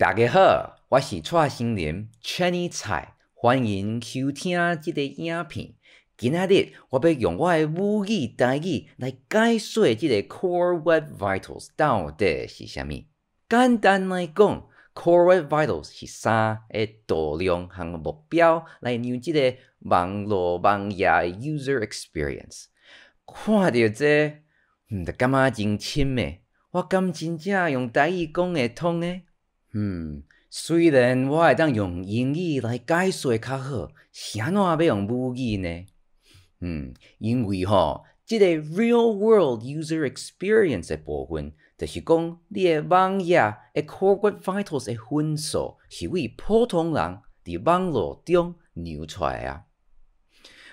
大家好，我是蔡星林，Chenny 蔡，欢迎收听这个影片。今日我要用我的母语台语来解说这个 Core Web Vitals 到底是啥物。简单来讲，Core Web Vitals 是三个度量行目标来用这个网络网页诶 User Experience。看著这，毋知感觉真深诶，我敢真正用台语讲会通诶？嗯，虽然我会当用英语来解说较好，安怎要用母语呢？嗯，因为吼，即个 real world user experience 的部分，就是讲你个网页 corporate 一个 t 观、快 s 的分数，是为普通人伫网络中流出来啊。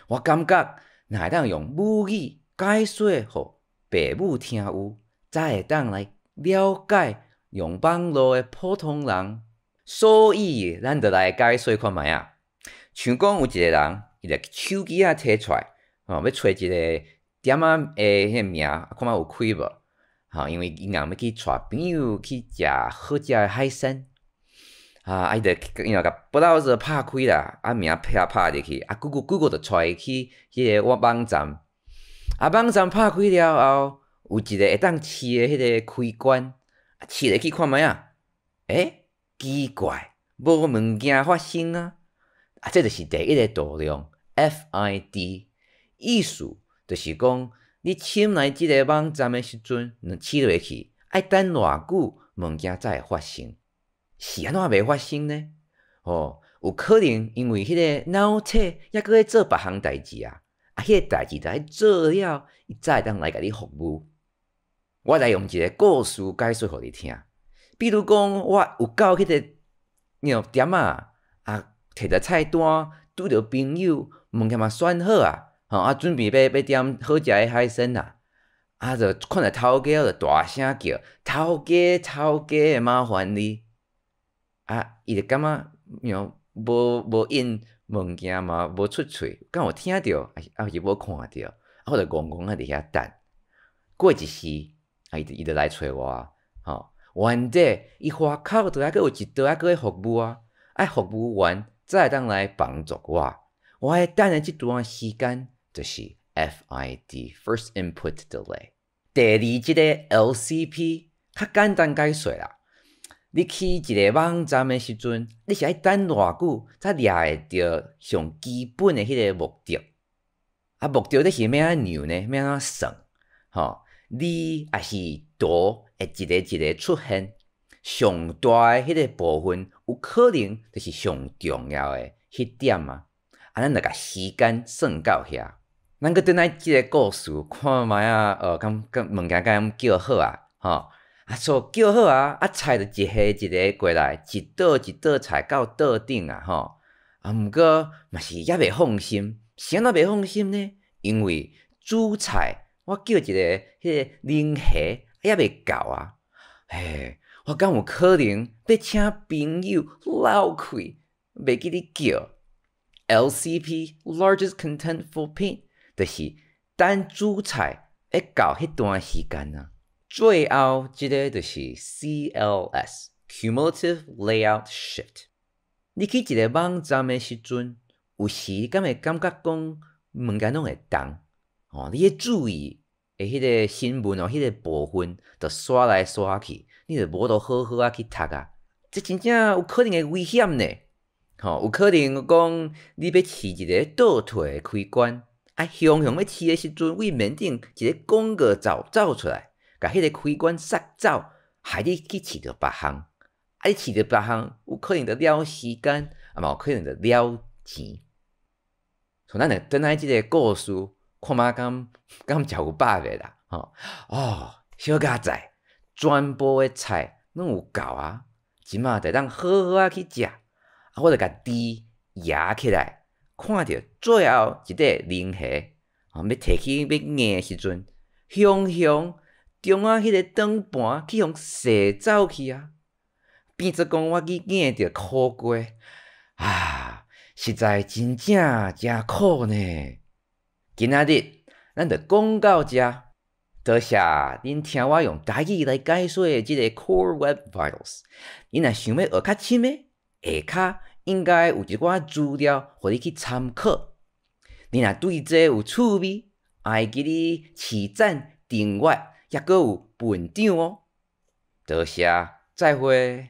我感觉若会当用母语解说，互爸母听有，才会当来了解。用网络的普通人，所以咱着来解说看觅啊。像讲有一个人，伊着手机啊，摕出哦，要揣一个点啊，诶，迄名，看觅有开无？吼，因为伊硬要去揣朋友去食好食的海鲜，啊，啊伊着伊若甲不老实拍开啦，啊名啪拍入去，啊 g o o g 着带伊着揣去迄个网网站，啊网站拍开了后，有一个会当试的迄个开关。啊，试落去看卖啊！诶，奇怪，无物件发生啊！啊，这就是第一个度量，F I D，意思就是讲，你侵来即个网站诶时阵，试落去，爱等偌久，物件才会发生。是安怎袂发生呢？哦，有可能因为迄个脑册抑搁咧做别项代志啊！啊，迄个代志在做了，伊才会当来甲你服务。我来用一个故事解说互你听，比如讲，我有到迄个，你点啊，啊，摕着菜单，拄着朋友，物件嘛选好啊，吼，啊，准备要要点好食诶海鲜啦，啊，就看着头家就大声叫，头家，头家，麻烦你，啊，伊就感觉，你无无应物件嘛，无出喙，敢有听着，还是还是无看着，啊，我者戆戆伫遐等，过一时。啊，一直一直来找我啊！好，原者，伊花口多啊个有一多啊个服务啊，啊，服务完再当来帮助我。我爱等诶，即段时间，就是 FID（First Input Delay）。第二即个 LCP，较简单解说啦。你去一个网站的时阵，你是爱等偌久才掠会到上基本的迄个目的？啊，目的你是咩啊牛呢？咩啊神？吼。你啊，是多，一个一个出现，上大诶迄个部分，有可能就是上重要诶迄点啊。啊，咱著甲时间算到遐。咱阁等来即个故事，看卖啊。呃，敢咁物件咁叫好啊，吼啊，煞叫好啊，啊菜着一下一下过来，一道一道菜到桌顶啊，吼。啊，毋过嘛是抑未放心，啥物袂未放心呢？因为主菜。我叫一个迄个龙虾，也未到啊！嘿，我敢有可能要请朋友老开，未记你叫 LCP（largest c o n t e n t f o r paint），就是等主材会到迄段时间啊。最后，即个就是 CLS（cumulative layout shift）。你去一个网站的时阵，有时敢会感觉讲物件拢会动。哦，你去注意，诶，迄个新闻哦，迄个部分着刷来刷去，你著无都好好啊去读啊，即真正有可能会危险呢。吼，有可能讲你要饲一个倒退开关，啊，熊熊欲饲诶时阵，为面顶一个广告走走出来，甲迄个开关塞走，害你去饲着别项，啊，你饲着别项，有可能着了时间，啊，无可能着了钱。从咱诶，等来即个故事。看嘛，敢敢食有饱个啦，吼哦，小家仔全部的菜，拢有够啊！即马得当好好啊去食，我者甲猪压起来，看着最后一块龙虾，啊，要摕起要硬的时阵，雄雄中啊，迄个等盘去雄蛇走去啊，变作讲我去硬着苦瓜，啊，实在真正诚苦呢。今仔日，咱就讲到遮，多谢恁听我用台语来解说即个 Core Web Vitals。恁若想要学较深诶，下骹应该有一寡资料，互你去参考。恁若对这有趣味，爱记你点赞、订阅，抑搁有分章哦。多谢，再会。